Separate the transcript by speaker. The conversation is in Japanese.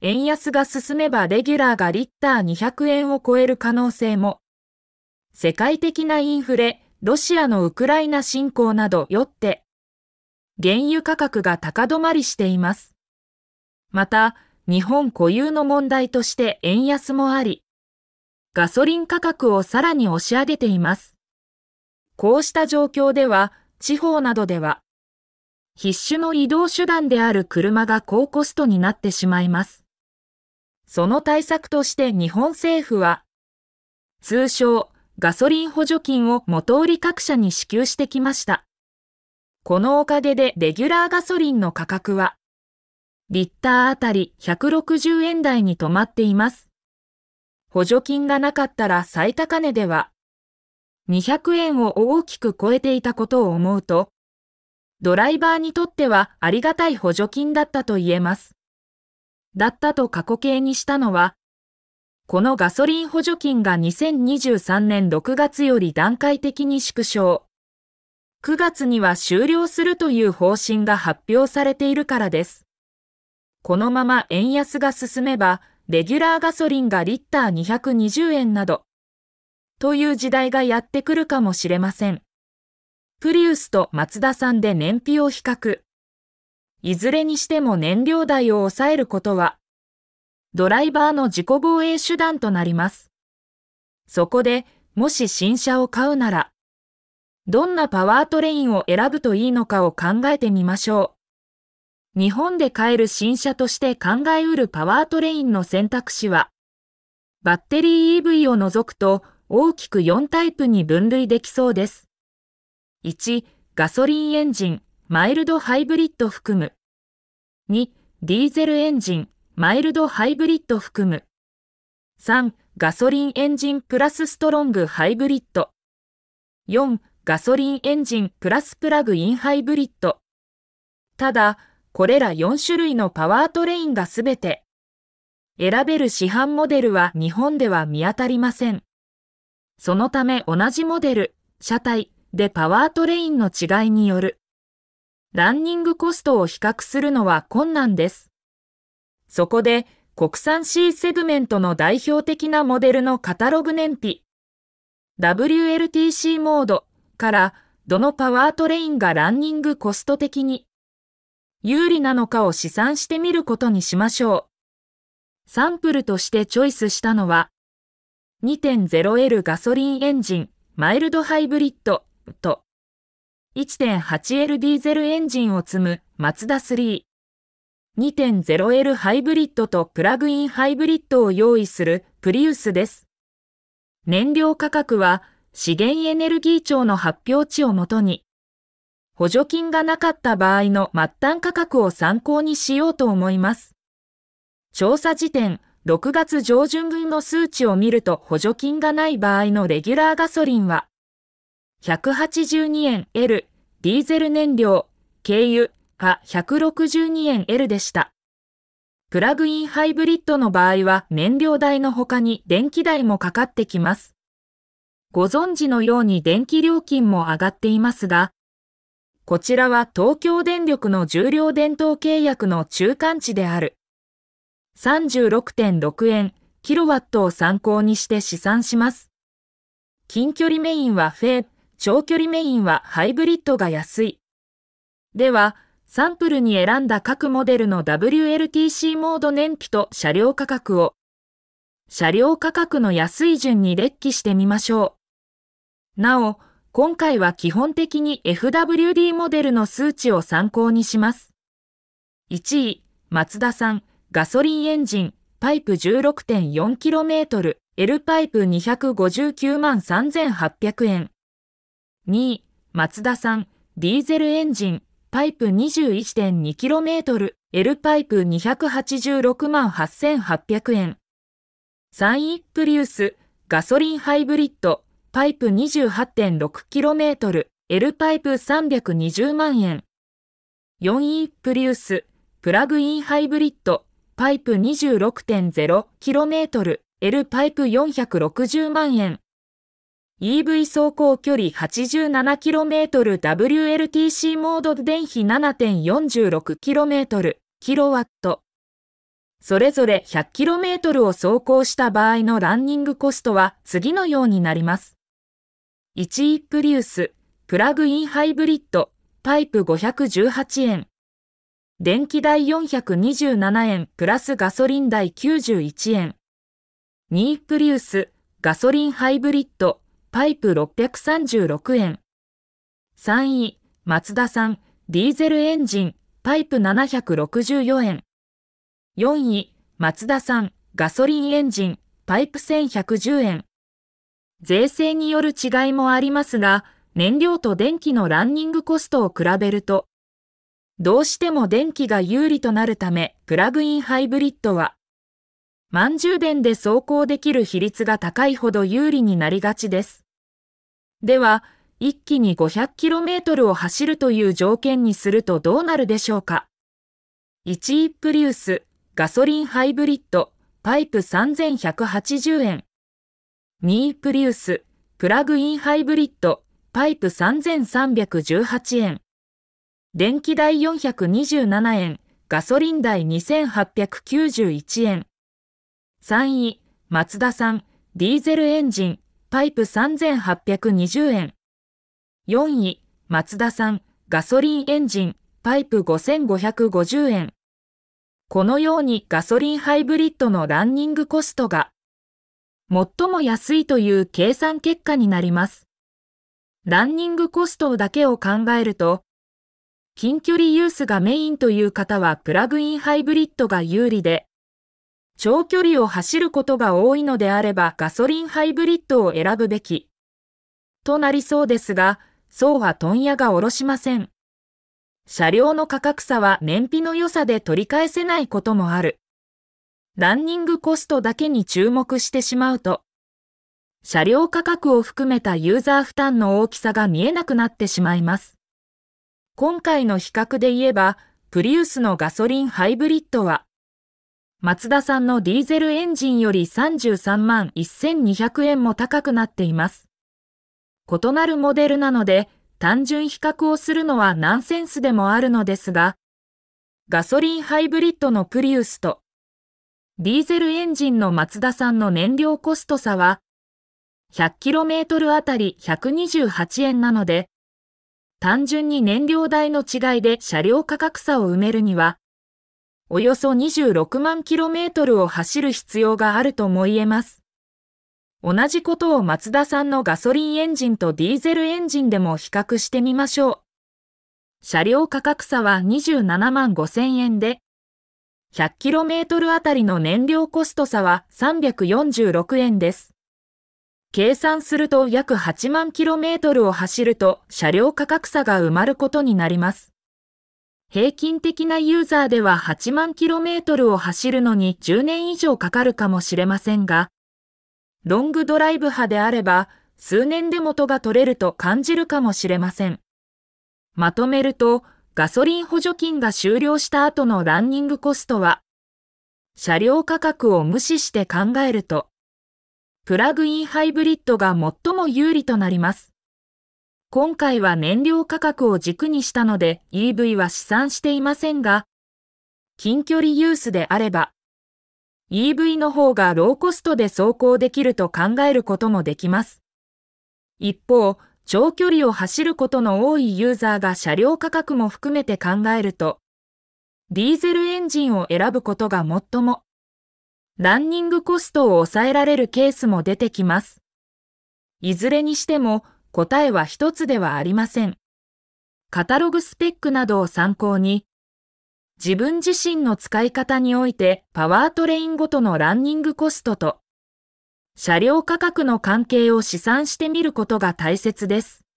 Speaker 1: 円安が進めばレギュラーがリッター200円を超える可能性も。世界的なインフレ、ロシアのウクライナ侵攻などよって、原油価格が高止まりしています。また、日本固有の問題として円安もあり、ガソリン価格をさらに押し上げています。こうした状況では、地方などでは、必修の移動手段である車が高コストになってしまいます。その対策として日本政府は、通称ガソリン補助金を元売り各社に支給してきました。このおかげでレギュラーガソリンの価格は、リッターあたり160円台に止まっています。補助金がなかったら最高値では、200円を大きく超えていたことを思うと、ドライバーにとってはありがたい補助金だったと言えます。だったと過去形にしたのは、このガソリン補助金が2023年6月より段階的に縮小。9月には終了するという方針が発表されているからです。このまま円安が進めば、レギュラーガソリンがリッター220円など、という時代がやってくるかもしれません。プリウスとマツダさんで燃費を比較。いずれにしても燃料代を抑えることは、ドライバーの自己防衛手段となります。そこで、もし新車を買うなら、どんなパワートレインを選ぶといいのかを考えてみましょう。日本で買える新車として考えうるパワートレインの選択肢は、バッテリー EV を除くと大きく4タイプに分類できそうです。1、ガソリンエンジン。マイルドハイブリッド含む。2、ディーゼルエンジン、マイルドハイブリッド含む。3、ガソリンエンジンプラスストロングハイブリッド。4、ガソリンエンジンプラスプラグインハイブリッド。ただ、これら4種類のパワートレインがすべて。選べる市販モデルは日本では見当たりません。そのため同じモデル、車体でパワートレインの違いによる。ランニングコストを比較するのは困難です。そこで、国産 C セグメントの代表的なモデルのカタログ燃費、WLTC モードからどのパワートレインがランニングコスト的に有利なのかを試算してみることにしましょう。サンプルとしてチョイスしたのは、2.0L ガソリンエンジンマイルドハイブリッドと 1.8L ディーゼルエンジンを積むマツダ 3.2.0L ハイブリッドとプラグインハイブリッドを用意するプリウスです。燃料価格は資源エネルギー庁の発表値をもとに、補助金がなかった場合の末端価格を参考にしようと思います。調査時点6月上旬分の数値を見ると補助金がない場合のレギュラーガソリンは182円 L、ディーゼル燃料、軽油が162円 L でした。プラグインハイブリッドの場合は燃料代の他に電気代もかかってきます。ご存知のように電気料金も上がっていますが、こちらは東京電力の重量電灯契約の中間値である36.6円キロワットを参考にして試算します。近距離メインはフェー長距離メインはハイブリッドが安い。では、サンプルに選んだ各モデルの WLTC モード燃費と車両価格を、車両価格の安い順に列記してみましょう。なお、今回は基本的に FWD モデルの数値を参考にします。1位、松田さん、ガソリンエンジン、パイプ 16.4km、L パイプ259万3800円。2位、松田ダさん、ディーゼルエンジン、パイプ 21.2km、L パイプ286万8800円。3位、プリウス、ガソリンハイブリッド、パイプ 28.6km、L パイプ320万円。4位、プリウス、プラグインハイブリッド、パイプ 26.0km、L パイプ460万円。EV 走行距離 87km WLTC モード電費 7.46km キロワット。それぞれ 100km を走行した場合のランニングコストは次のようになります。1イプリウス、プラグインハイブリッド、タイプ518円。電気代427円プラスガソリン代91円。2イプリウス、ガソリンハイブリッド、パイプ636円。3位、松田さん、ディーゼルエンジン、パイプ764円。4位、松田さん、ガソリンエンジン、パイプ1110円。税制による違いもありますが、燃料と電気のランニングコストを比べると、どうしても電気が有利となるため、プラグインハイブリッドは、満充電で走行できる比率が高いほど有利になりがちです。では、一気に 500km を走るという条件にするとどうなるでしょうか ?1 イプリウス、ガソリンハイブリッド、パイプ3180円。2イプリウス、プラグインハイブリッド、パイプ3318円。電気代427円、ガソリン代2891円。3位、マツダさん、ディーゼルエンジン、パイプ3820円。4位、マツダさん、ガソリンエンジン、パイプ5550円。このようにガソリンハイブリッドのランニングコストが最も安いという計算結果になります。ランニングコストだけを考えると、近距離ユースがメインという方はプラグインハイブリッドが有利で、長距離を走ることが多いのであればガソリンハイブリッドを選ぶべき。となりそうですが、そうは問屋がおろしません。車両の価格差は燃費の良さで取り返せないこともある。ランニングコストだけに注目してしまうと、車両価格を含めたユーザー負担の大きさが見えなくなってしまいます。今回の比較で言えば、プリウスのガソリンハイブリッドは、マツダさんのディーゼルエンジンより33万1200円も高くなっています。異なるモデルなので、単純比較をするのはナンセンスでもあるのですが、ガソリンハイブリッドのプリウスと、ディーゼルエンジンのマツダさんの燃料コスト差は、100km あたり128円なので、単純に燃料代の違いで車両価格差を埋めるには、およそ26万キロメートルを走る必要があるとも言えます。同じことを松田さんのガソリンエンジンとディーゼルエンジンでも比較してみましょう。車両価格差は27万5千円で、1 0 0トルあたりの燃料コスト差は346円です。計算すると約8万キロメートルを走ると車両価格差が埋まることになります。平均的なユーザーでは8万 km を走るのに10年以上かかるかもしれませんが、ロングドライブ派であれば数年で元が取れると感じるかもしれません。まとめると、ガソリン補助金が終了した後のランニングコストは、車両価格を無視して考えると、プラグインハイブリッドが最も有利となります。今回は燃料価格を軸にしたので EV は試算していませんが、近距離ユースであれば、EV の方がローコストで走行できると考えることもできます。一方、長距離を走ることの多いユーザーが車両価格も含めて考えると、ディーゼルエンジンを選ぶことが最も、ランニングコストを抑えられるケースも出てきます。いずれにしても、答えは一つではありません。カタログスペックなどを参考に、自分自身の使い方においてパワートレインごとのランニングコストと車両価格の関係を試算してみることが大切です。